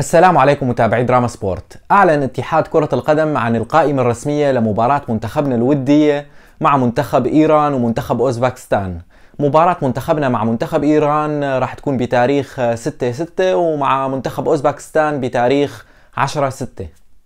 السلام عليكم متابعي دراما سبورت أعلن اتحاد كرة القدم عن القائمة الرسمية لمباراة منتخبنا الودية مع منتخب إيران ومنتخب أوزباكستان مباراة منتخبنا مع منتخب إيران راح تكون بتاريخ 6-6 ومع منتخب أوزباكستان بتاريخ 10-6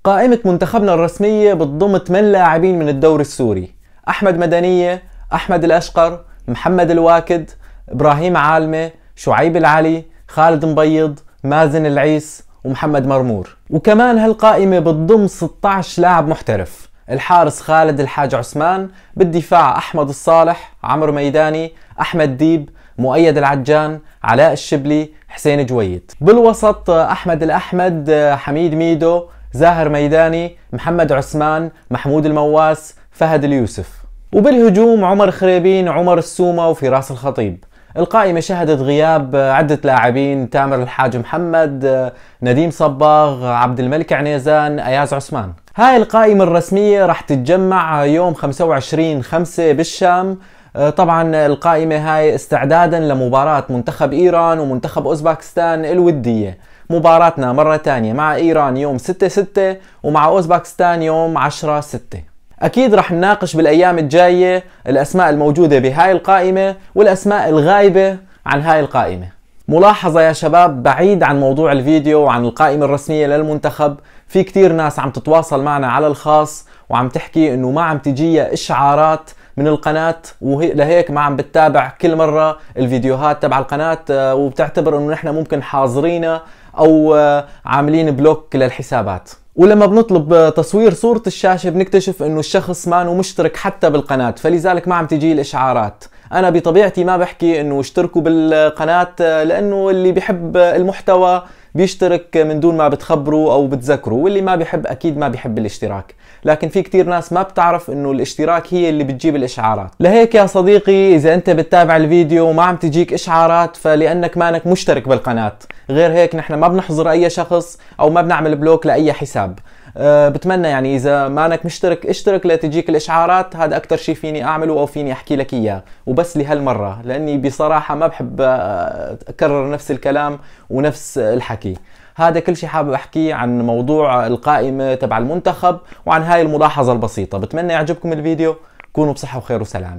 قائمة منتخبنا الرسمية بتضم 8 لاعبين من الدوري السوري أحمد مدنية أحمد الأشقر محمد الواكد إبراهيم عالمة شعيب العلي خالد مبيض مازن العيس ومحمد مرمور وكمان هالقائمة بتضم 16 لاعب محترف الحارس خالد الحاج عثمان بالدفاع أحمد الصالح عمرو ميداني أحمد ديب مؤيد العجان علاء الشبلي حسين جويد بالوسط أحمد الأحمد حميد ميدو زاهر ميداني محمد عثمان محمود المواس فهد اليوسف وبالهجوم عمر خريبين عمر السومة وفراس الخطيب القائمة شهدت غياب عدة لاعبين تامر الحاج محمد نديم صباغ عبد الملك عنيزان اياز عثمان هاي القائمة الرسمية راح تتجمع يوم 25 5 بالشام طبعا القائمة هاي استعدادا لمباراة منتخب ايران ومنتخب اوزباكستان الودية مباراتنا مرة تانية مع ايران يوم 6 6 ومع اوزباكستان يوم 10 6 أكيد رح نناقش بالأيام الجاية الأسماء الموجودة بهاي القائمة والأسماء الغايبة عن هاي القائمة ملاحظة يا شباب بعيد عن موضوع الفيديو وعن القائمة الرسمية للمنتخب في كتير ناس عم تتواصل معنا على الخاص وعم تحكي انه ما عم تجي اشعارات من القناة ولهيك ما عم بتتابع كل مرة الفيديوهات تبع القناة آه، وبتعتبر انه نحن ممكن حاضرينها او آه، عاملين بلوك للحسابات ولما بنطلب تصوير صورة الشاشة بنكتشف انه الشخص مانو مشترك حتى بالقناة فلذلك ما عم تجي الاشعارات انا بطبيعتي ما بحكي انه اشتركوا بالقناة آه، لانه اللي بحب المحتوى بيشترك من دون ما بتخبره او بتذكره واللي ما بيحب اكيد ما بيحب الاشتراك لكن في كتير ناس ما بتعرف انه الاشتراك هي اللي بتجيب الاشعارات لهيك يا صديقي اذا انت بتتابع الفيديو وما عم تجيك اشعارات فلانك مانك مشترك بالقناه غير هيك نحن ما بنحظر اي شخص او ما بنعمل بلوك لاي حساب أه بتمنى يعني اذا ما انك مشترك اشترك لتجيك الاشعارات هذا اكثر شيء فيني اعمله او فيني احكي لك اياه وبس لهالمره لاني بصراحه ما بحب آه، اكرر نفس الكلام ونفس الحكي هذا كل شيء حابب احكيه عن موضوع القائمه تبع المنتخب وعن هاي الملاحظه البسيطه بتمنى يعجبكم الفيديو كونوا بصحه وخير وسلام